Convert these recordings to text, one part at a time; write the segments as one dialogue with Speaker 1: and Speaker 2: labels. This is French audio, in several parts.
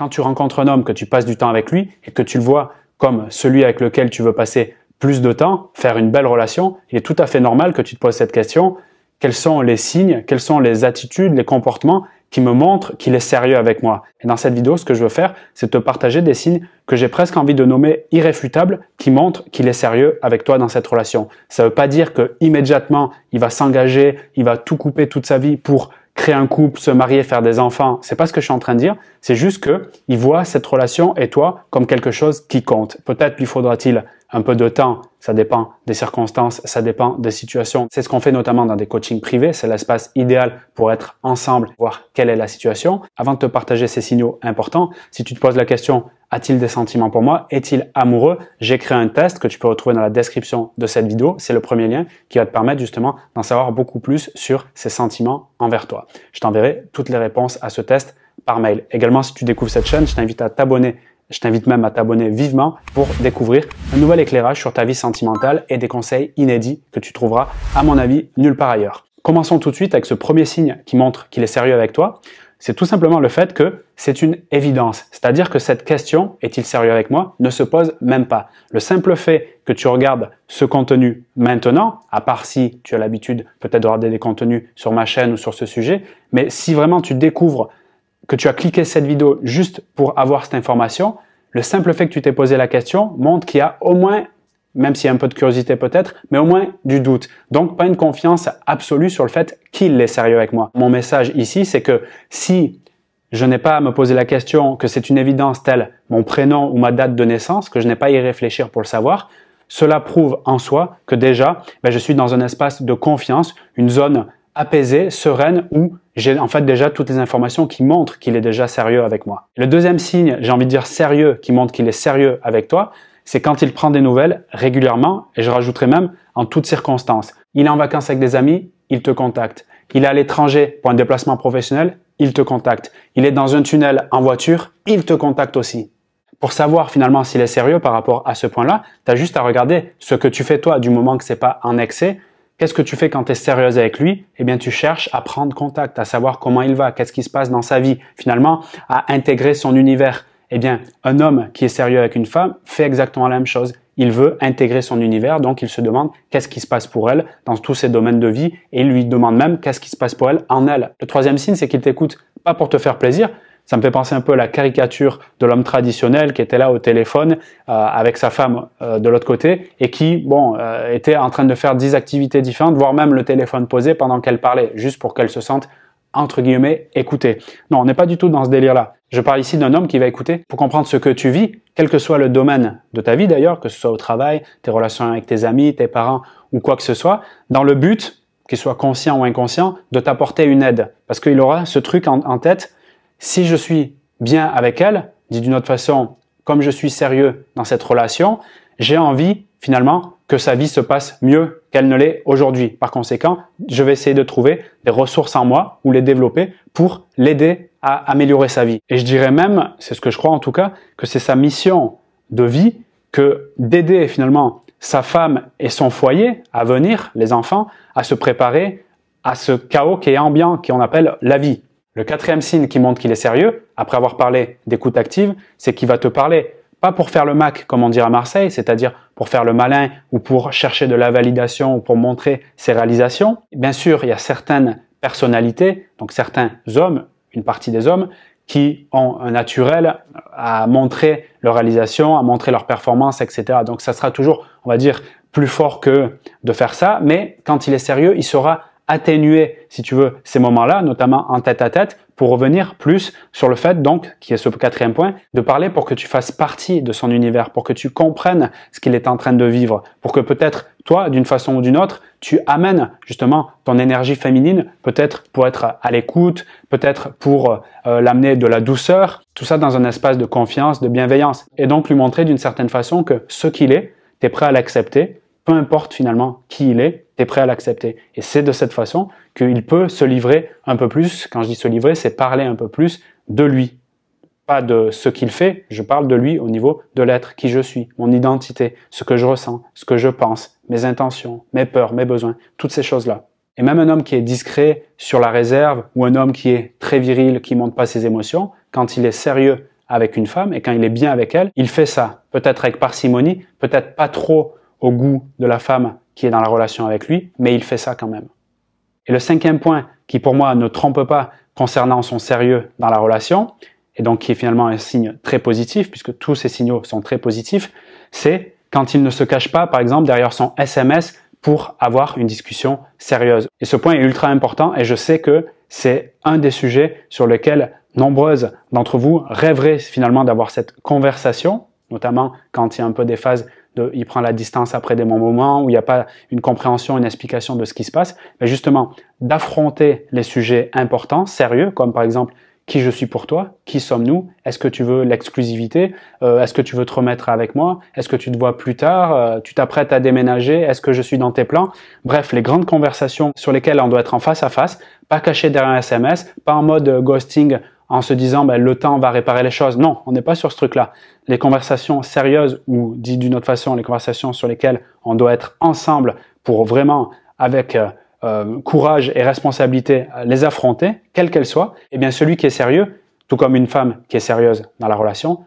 Speaker 1: quand tu rencontres un homme, que tu passes du temps avec lui et que tu le vois comme celui avec lequel tu veux passer plus de temps, faire une belle relation, il est tout à fait normal que tu te poses cette question. Quels sont les signes, quelles sont les attitudes, les comportements qui me montrent qu'il est sérieux avec moi Et dans cette vidéo, ce que je veux faire, c'est te partager des signes que j'ai presque envie de nommer irréfutables, qui montrent qu'il est sérieux avec toi dans cette relation. Ça ne veut pas dire que immédiatement il va s'engager, il va tout couper toute sa vie pour créer un couple, se marier, faire des enfants. C'est pas ce que je suis en train de dire. C'est juste que il voit cette relation et toi comme quelque chose qui compte. Peut-être lui faudra-t-il un peu de temps. Ça dépend des circonstances, ça dépend des situations. C'est ce qu'on fait notamment dans des coachings privés. C'est l'espace idéal pour être ensemble, voir quelle est la situation. Avant de te partager ces signaux importants, si tu te poses la question, a-t-il des sentiments pour moi Est-il amoureux J'ai créé un test que tu peux retrouver dans la description de cette vidéo. C'est le premier lien qui va te permettre justement d'en savoir beaucoup plus sur ses sentiments envers toi. Je t'enverrai toutes les réponses à ce test par mail. Également, si tu découvres cette chaîne, je t'invite à t'abonner je t'invite même à t'abonner vivement pour découvrir un nouvel éclairage sur ta vie sentimentale et des conseils inédits que tu trouveras, à mon avis, nulle part ailleurs. Commençons tout de suite avec ce premier signe qui montre qu'il est sérieux avec toi. C'est tout simplement le fait que c'est une évidence. C'est-à-dire que cette question, est-il sérieux avec moi, ne se pose même pas. Le simple fait que tu regardes ce contenu maintenant, à part si tu as l'habitude peut-être de regarder des contenus sur ma chaîne ou sur ce sujet, mais si vraiment tu découvres que tu as cliqué cette vidéo juste pour avoir cette information, le simple fait que tu t'es posé la question montre qu'il y a au moins même s'il y a un peu de curiosité peut-être, mais au moins du doute. Donc pas une confiance absolue sur le fait qu'il est sérieux avec moi. Mon message ici, c'est que si je n'ai pas à me poser la question que c'est une évidence telle mon prénom ou ma date de naissance, que je n'ai pas à y réfléchir pour le savoir, cela prouve en soi que déjà, ben, je suis dans un espace de confiance, une zone apaisée, sereine, où j'ai en fait déjà toutes les informations qui montrent qu'il est déjà sérieux avec moi. Le deuxième signe, j'ai envie de dire sérieux, qui montre qu'il est sérieux avec toi, c'est quand il prend des nouvelles régulièrement, et je rajouterai même en toutes circonstances. Il est en vacances avec des amis, il te contacte. Il est à l'étranger pour un déplacement professionnel, il te contacte. Il est dans un tunnel en voiture, il te contacte aussi. Pour savoir finalement s'il est sérieux par rapport à ce point-là, tu as juste à regarder ce que tu fais toi du moment que c'est pas en excès. Qu'est-ce que tu fais quand tu es sérieuse avec lui Eh bien, tu cherches à prendre contact, à savoir comment il va, qu'est-ce qui se passe dans sa vie, finalement, à intégrer son univers. Eh bien, un homme qui est sérieux avec une femme fait exactement la même chose. Il veut intégrer son univers, donc il se demande qu'est-ce qui se passe pour elle dans tous ses domaines de vie et il lui demande même qu'est-ce qui se passe pour elle en elle. Le troisième signe, c'est qu'il t'écoute pas pour te faire plaisir, ça me fait penser un peu à la caricature de l'homme traditionnel qui était là au téléphone euh, avec sa femme euh, de l'autre côté et qui, bon, euh, était en train de faire dix activités différentes, voire même le téléphone posé pendant qu'elle parlait, juste pour qu'elle se sente, entre guillemets, écoutée. Non, on n'est pas du tout dans ce délire-là. Je parle ici d'un homme qui va écouter pour comprendre ce que tu vis, quel que soit le domaine de ta vie d'ailleurs, que ce soit au travail, tes relations avec tes amis, tes parents ou quoi que ce soit, dans le but, qu'il soit conscient ou inconscient, de t'apporter une aide. Parce qu'il aura ce truc en, tête, si je suis bien avec elle, dit d'une autre façon, comme je suis sérieux dans cette relation, j'ai envie finalement que sa vie se passe mieux qu'elle ne l'est aujourd'hui. Par conséquent, je vais essayer de trouver des ressources en moi ou les développer pour l'aider à améliorer sa vie. Et je dirais même, c'est ce que je crois en tout cas, que c'est sa mission de vie que d'aider finalement sa femme et son foyer à venir, les enfants, à se préparer à ce chaos qui est ambiant, qui on appelle la vie. Le quatrième signe qui montre qu'il est sérieux, après avoir parlé d'écoute active, c'est qu'il va te parler, pas pour faire le mac, comme on dit à Marseille, c'est-à-dire pour faire le malin ou pour chercher de la validation ou pour montrer ses réalisations. Bien sûr, il y a certaines personnalités, donc certains hommes, une partie des hommes qui ont un naturel à montrer leur réalisation, à montrer leur performance, etc. Donc ça sera toujours, on va dire, plus fort que de faire ça, mais quand il est sérieux, il sera atténuer, si tu veux, ces moments-là, notamment en tête à tête, pour revenir plus sur le fait, donc, qui est ce quatrième point, de parler pour que tu fasses partie de son univers, pour que tu comprennes ce qu'il est en train de vivre, pour que peut-être toi, d'une façon ou d'une autre, tu amènes justement ton énergie féminine, peut-être pour être à l'écoute, peut-être pour euh, l'amener de la douceur, tout ça dans un espace de confiance, de bienveillance, et donc lui montrer d'une certaine façon que ce qu'il est, tu es prêt à l'accepter, peu importe finalement qui il est, prêt à l'accepter. Et c'est de cette façon qu'il peut se livrer un peu plus. Quand je dis se livrer, c'est parler un peu plus de lui. Pas de ce qu'il fait, je parle de lui au niveau de l'être, qui je suis, mon identité, ce que je ressens, ce que je pense, mes intentions, mes peurs, mes besoins, toutes ces choses-là. Et même un homme qui est discret sur la réserve ou un homme qui est très viril, qui montre pas ses émotions, quand il est sérieux avec une femme et quand il est bien avec elle, il fait ça. Peut-être avec parcimonie, peut-être pas trop au goût de la femme qui est dans la relation avec lui, mais il fait ça quand même. Et le cinquième point, qui pour moi ne trompe pas concernant son sérieux dans la relation, et donc qui est finalement un signe très positif, puisque tous ces signaux sont très positifs, c'est quand il ne se cache pas, par exemple, derrière son SMS pour avoir une discussion sérieuse. Et ce point est ultra important, et je sais que c'est un des sujets sur lesquels nombreuses d'entre vous rêveraient finalement d'avoir cette conversation, notamment quand il y a un peu des phases il prend la distance après des moments, où il n'y a pas une compréhension, une explication de ce qui se passe, mais justement d'affronter les sujets importants, sérieux, comme par exemple qui je suis pour toi, qui sommes-nous, est-ce que tu veux l'exclusivité, euh, est-ce que tu veux te remettre avec moi, est-ce que tu te vois plus tard, euh, tu t'apprêtes à déménager, est-ce que je suis dans tes plans, bref, les grandes conversations sur lesquelles on doit être en face à face, pas caché derrière un SMS, pas en mode euh, ghosting en se disant ben, le temps va réparer les choses. Non, on n'est pas sur ce truc-là. Les conversations sérieuses ou dit d'une autre façon, les conversations sur lesquelles on doit être ensemble pour vraiment avec euh, euh, courage et responsabilité les affronter, quelles qu'elles soient, eh bien celui qui est sérieux, tout comme une femme qui est sérieuse dans la relation,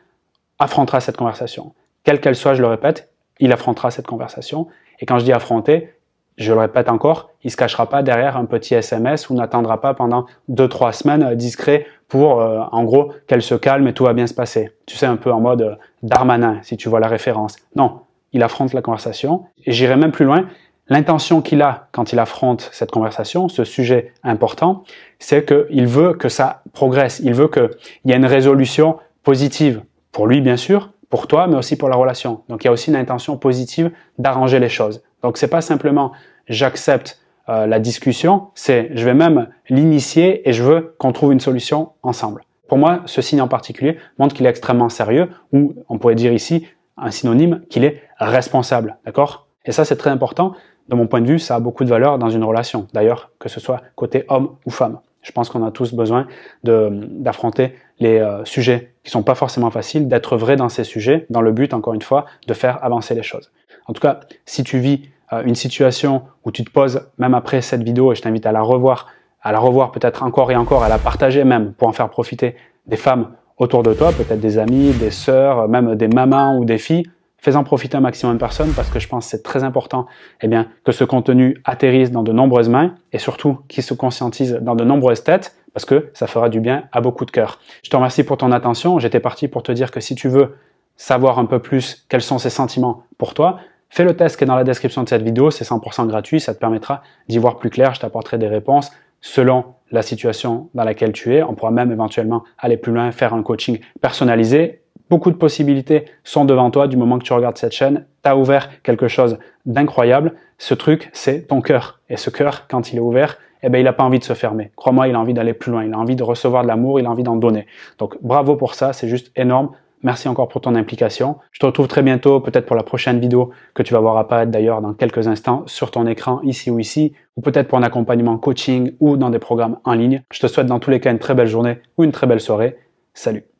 Speaker 1: affrontera cette conversation. Quelle qu'elle soit, je le répète, il affrontera cette conversation. Et quand je dis affronter, je le répète encore, il se cachera pas derrière un petit SMS ou n'attendra pas pendant deux trois semaines euh, discret pour euh, en gros qu'elle se calme et tout va bien se passer. Tu sais un peu en mode euh, Darmanin si tu vois la référence. Non, il affronte la conversation et j'irai même plus loin. L'intention qu'il a quand il affronte cette conversation, ce sujet important, c'est qu'il veut que ça progresse, il veut qu'il y ait une résolution positive pour lui bien sûr, pour toi, mais aussi pour la relation. Donc il y a aussi une intention positive d'arranger les choses. Donc c'est pas simplement j'accepte euh, la discussion, c'est je vais même l'initier et je veux qu'on trouve une solution ensemble. Pour moi, ce signe en particulier montre qu'il est extrêmement sérieux ou on pourrait dire ici un synonyme qu'il est responsable, d'accord Et ça c'est très important. De mon point de vue, ça a beaucoup de valeur dans une relation. D'ailleurs, que ce soit côté homme ou femme. Je pense qu'on a tous besoin d'affronter les euh, sujets qui sont pas forcément faciles, d'être vrai dans ces sujets, dans le but, encore une fois, de faire avancer les choses. En tout cas, si tu vis euh, une situation où tu te poses, même après cette vidéo, et je t'invite à la revoir, à la revoir peut-être encore et encore, à la partager même pour en faire profiter des femmes autour de toi, peut-être des amis, des sœurs, euh, même des mamans ou des filles, fais-en profiter un maximum de personnes parce que je pense que c'est très important eh bien, que ce contenu atterrisse dans de nombreuses mains et surtout qu'il se conscientise dans de nombreuses têtes parce que ça fera du bien à beaucoup de cœurs. Je te remercie pour ton attention. J'étais parti pour te dire que si tu veux savoir un peu plus quels sont ces sentiments pour toi, Fais le test qui est dans la description de cette vidéo, c'est 100% gratuit, ça te permettra d'y voir plus clair, je t'apporterai des réponses selon la situation dans laquelle tu es. On pourra même éventuellement aller plus loin, faire un coaching personnalisé. Beaucoup de possibilités sont devant toi du moment que tu regardes cette chaîne. Tu as ouvert quelque chose d'incroyable. Ce truc, c'est ton cœur. Et ce cœur, quand il est ouvert, eh ben, il n'a pas envie de se fermer. Crois-moi, il a envie d'aller plus loin. Il a envie de recevoir de l'amour, il a envie d'en donner. Donc, bravo pour ça, c'est juste énorme. Merci encore pour ton implication. Je te retrouve très bientôt, peut-être pour la prochaine vidéo que tu vas voir apparaître d'ailleurs dans quelques instants sur ton écran ici ou ici, ou peut-être pour un accompagnement coaching ou dans des programmes en ligne. Je te souhaite dans tous les cas une très belle journée ou une très belle soirée. Salut